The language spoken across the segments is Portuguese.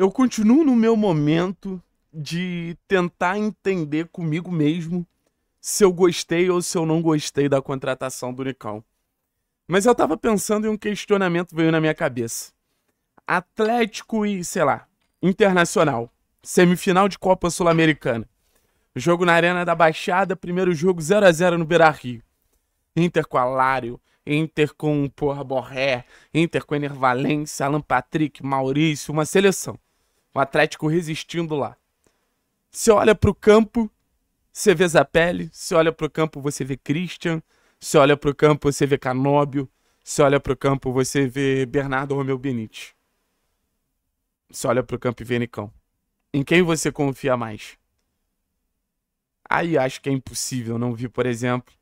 Eu continuo no meu momento de tentar entender comigo mesmo se eu gostei ou se eu não gostei da contratação do Nicão. Mas eu tava pensando e um questionamento veio na minha cabeça. Atlético e, sei lá, Internacional. Semifinal de Copa Sul-Americana. Jogo na Arena da Baixada, primeiro jogo 0 a 0 no Beira-Rio. Inter com Alário, Inter com porra, Borré, Inter com Enervalência, Alan Patrick, Maurício, uma seleção. O Atlético resistindo lá. Você olha para o campo, você vê Zapelli. Você olha para o campo, você vê Christian. Você olha para o campo, você vê Canóbio. Você olha para o campo, você vê Bernardo Romeu Benítez. Você olha para o campo e vê Nicão. Em quem você confia mais? Aí acho que é impossível não vir, por exemplo,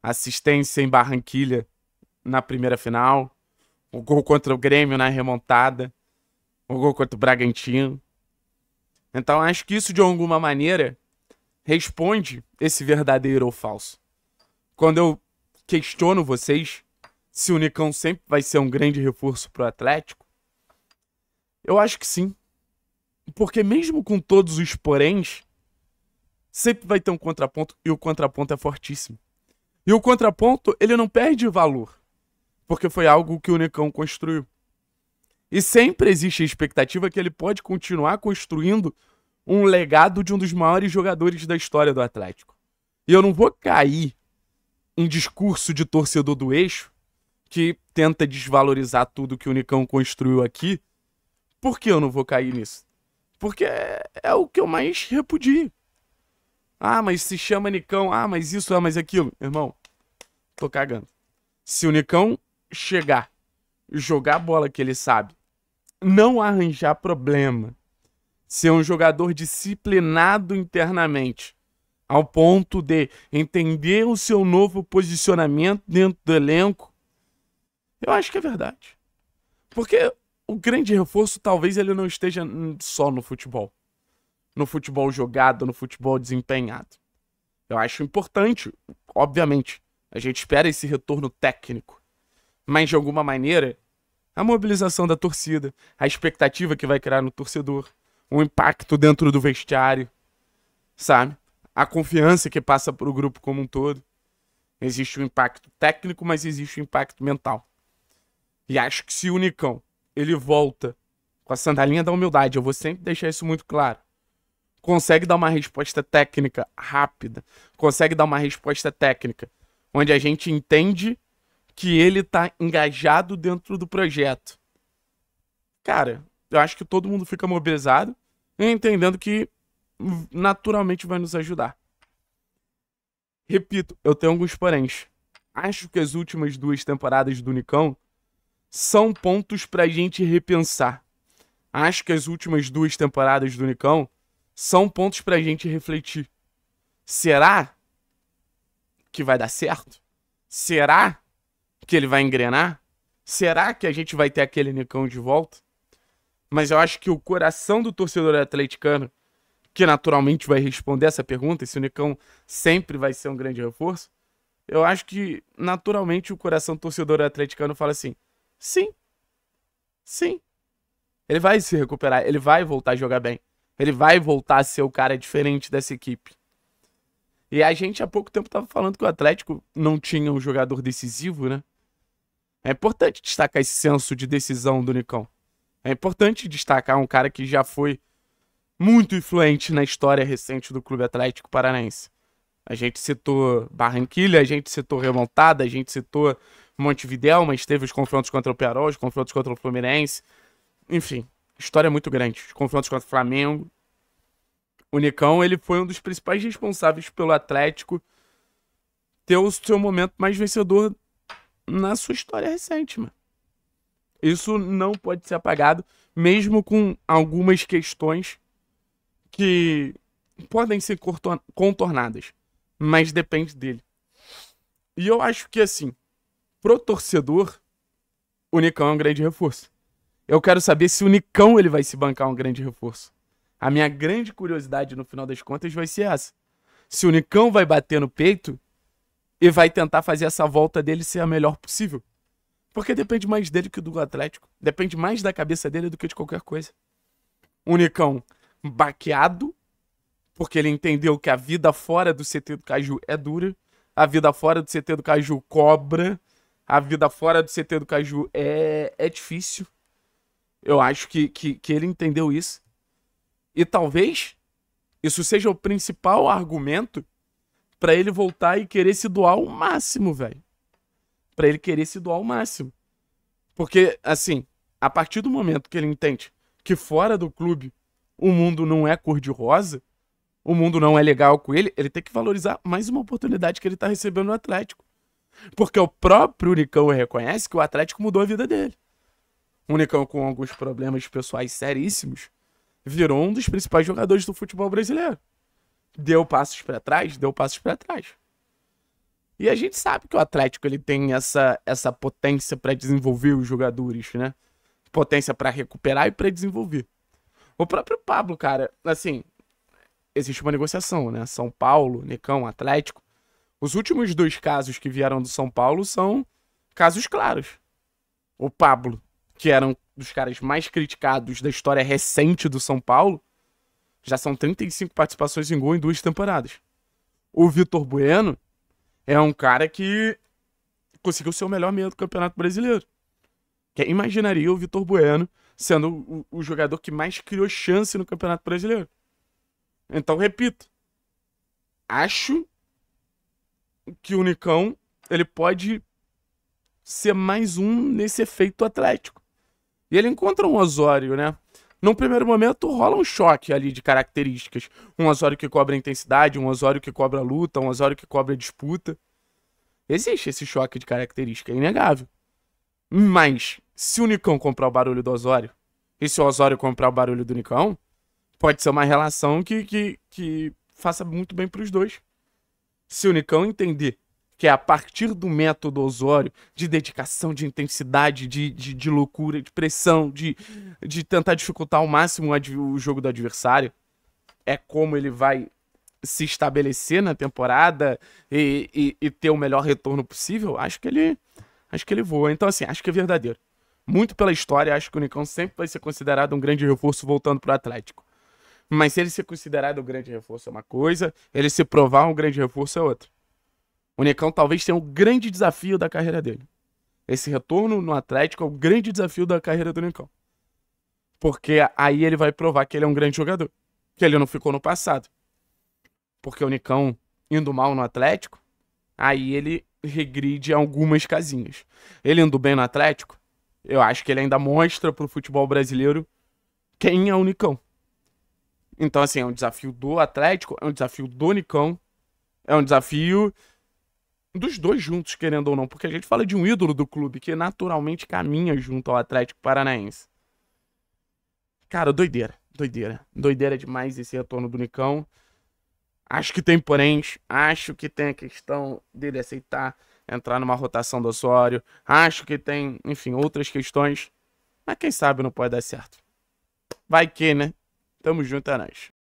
assistência em Barranquilha na primeira final, o gol contra o Grêmio na remontada, o gol contra o Bragantino. Então acho que isso de alguma maneira responde esse verdadeiro ou falso. Quando eu questiono vocês se o Nicão sempre vai ser um grande reforço pro Atlético, eu acho que sim. Porque mesmo com todos os poréns, sempre vai ter um contraponto e o contraponto é fortíssimo. E o contraponto, ele não perde valor, porque foi algo que o Nicão construiu. E sempre existe a expectativa que ele pode continuar construindo um legado de um dos maiores jogadores da história do Atlético. E eu não vou cair em discurso de torcedor do eixo que tenta desvalorizar tudo que o Nicão construiu aqui. Por que eu não vou cair nisso? Porque é, é o que eu mais repudio. Ah, mas se chama Nicão. Ah, mas isso, ah, mas aquilo. Irmão, tô cagando. Se o Nicão chegar, jogar a bola que ele sabe não arranjar problema, ser um jogador disciplinado internamente, ao ponto de entender o seu novo posicionamento dentro do elenco, eu acho que é verdade. Porque o grande reforço talvez ele não esteja só no futebol. No futebol jogado, no futebol desempenhado. Eu acho importante, obviamente. A gente espera esse retorno técnico. Mas de alguma maneira, a mobilização da torcida, a expectativa que vai criar no torcedor, o impacto dentro do vestiário, sabe? A confiança que passa para o grupo como um todo. Existe o um impacto técnico, mas existe o um impacto mental. E acho que se o Unicão ele volta com a sandalinha da humildade, eu vou sempre deixar isso muito claro. Consegue dar uma resposta técnica rápida, consegue dar uma resposta técnica onde a gente entende que ele tá engajado dentro do projeto. Cara, eu acho que todo mundo fica mobilizado, entendendo que naturalmente vai nos ajudar. Repito, eu tenho alguns poréns. Acho que as últimas duas temporadas do Unicão são pontos pra gente repensar. Acho que as últimas duas temporadas do Unicão são pontos pra gente refletir. Será que vai dar certo? Será que ele vai engrenar? Será que a gente vai ter aquele Nicão de volta? Mas eu acho que o coração do torcedor atleticano, que naturalmente vai responder essa pergunta, e se o Nicão sempre vai ser um grande reforço, eu acho que naturalmente o coração do torcedor atleticano fala assim: sim, sim, ele vai se recuperar, ele vai voltar a jogar bem, ele vai voltar a ser o cara diferente dessa equipe. E a gente há pouco tempo estava falando que o Atlético não tinha um jogador decisivo, né? É importante destacar esse senso de decisão do Nicão. É importante destacar um cara que já foi muito influente na história recente do Clube Atlético Paranaense. A gente citou Barranquilha, a gente citou Remontada, a gente citou Montevidéu, mas teve os confrontos contra o Piarol, os confrontos contra o Fluminense. Enfim, história muito grande. Os confrontos contra o Flamengo. O Nicão, ele foi um dos principais responsáveis pelo Atlético ter o seu momento mais vencedor na sua história recente, mano. Isso não pode ser apagado, mesmo com algumas questões que podem ser contornadas, mas depende dele. E eu acho que, assim, pro torcedor, o Nicão é um grande reforço. Eu quero saber se o Nicão ele vai se bancar um grande reforço. A minha grande curiosidade, no final das contas, vai ser essa. Se o Nicão vai bater no peito e vai tentar fazer essa volta dele ser a melhor possível. Porque depende mais dele que do Atlético. Depende mais da cabeça dele do que de qualquer coisa. Unicão baqueado, porque ele entendeu que a vida fora do CT do Caju é dura. A vida fora do CT do Caju cobra. A vida fora do CT do Caju é, é difícil. Eu acho que, que, que ele entendeu isso. E talvez isso seja o principal argumento para ele voltar e querer se doar ao máximo, velho. Para ele querer se doar ao máximo. Porque, assim, a partir do momento que ele entende que fora do clube o mundo não é cor-de-rosa, o mundo não é legal com ele, ele tem que valorizar mais uma oportunidade que ele tá recebendo no Atlético. Porque o próprio Unicão reconhece que o Atlético mudou a vida dele. O Unicão, com alguns problemas pessoais seríssimos, virou um dos principais jogadores do futebol brasileiro deu passos para trás, deu passos para trás. E a gente sabe que o Atlético ele tem essa, essa potência para desenvolver os jogadores, né? Potência para recuperar e para desenvolver. O próprio Pablo, cara, assim, existe uma negociação, né? São Paulo, Necão, Atlético. Os últimos dois casos que vieram do São Paulo são casos claros. O Pablo, que era um dos caras mais criticados da história recente do São Paulo, já são 35 participações em gol em duas temporadas. O Vitor Bueno é um cara que conseguiu ser o melhor meio do Campeonato Brasileiro. Quem é, imaginaria o Vitor Bueno sendo o, o, jogador que mais criou chance no Campeonato Brasileiro? Então, repito. Acho que o Nicão ele pode ser mais um nesse efeito atlético. E ele encontra um Osório, né? Num primeiro momento, rola um choque ali de características. Um Osório que cobra intensidade, um Osório que cobra luta, um Osório que cobra disputa. Existe esse choque de característica, é inegável. Mas, se o Nicão comprar o barulho do Osório, e se o Osório comprar o barulho do Nicão, pode ser uma relação que, que, que faça muito bem para os dois. Se o Nicão entender que é a partir do método Osório, de dedicação, de intensidade, de, de, de loucura, de pressão, de, de tentar dificultar ao máximo o jogo do adversário, é como ele vai se estabelecer na temporada e, e, e, ter o melhor retorno possível, acho que ele acho que ele voa. Então, assim, acho que é verdadeiro. Muito pela história, acho que o Nicão sempre vai ser considerado um grande reforço voltando para o Atlético. Mas ele ser considerado um grande reforço é uma coisa, ele se provar um grande reforço é outra. O Nicão talvez tenha o um grande desafio da carreira dele. Esse retorno no Atlético é o grande desafio da carreira do Nicão. Porque aí ele vai provar que ele é um grande jogador. Que ele não ficou no passado. Porque o Nicão, indo mal no Atlético, aí ele regride algumas casinhas. Ele indo bem no Atlético, eu acho que ele ainda mostra pro futebol brasileiro quem é o Nicão. Então, assim, é um desafio do Atlético, é um desafio do Nicão, é um desafio dos dois juntos, querendo ou não, porque a gente fala de um ídolo do clube que naturalmente caminha junto ao Atlético Paranaense. Cara, doideira, doideira. Doideira demais esse retorno do Nicão. Acho que tem porém, acho que tem a questão dele aceitar entrar numa rotação do Osório, acho que tem, enfim, outras questões, mas quem sabe não pode dar certo. Vai que, né? Tamo junto, é nóis.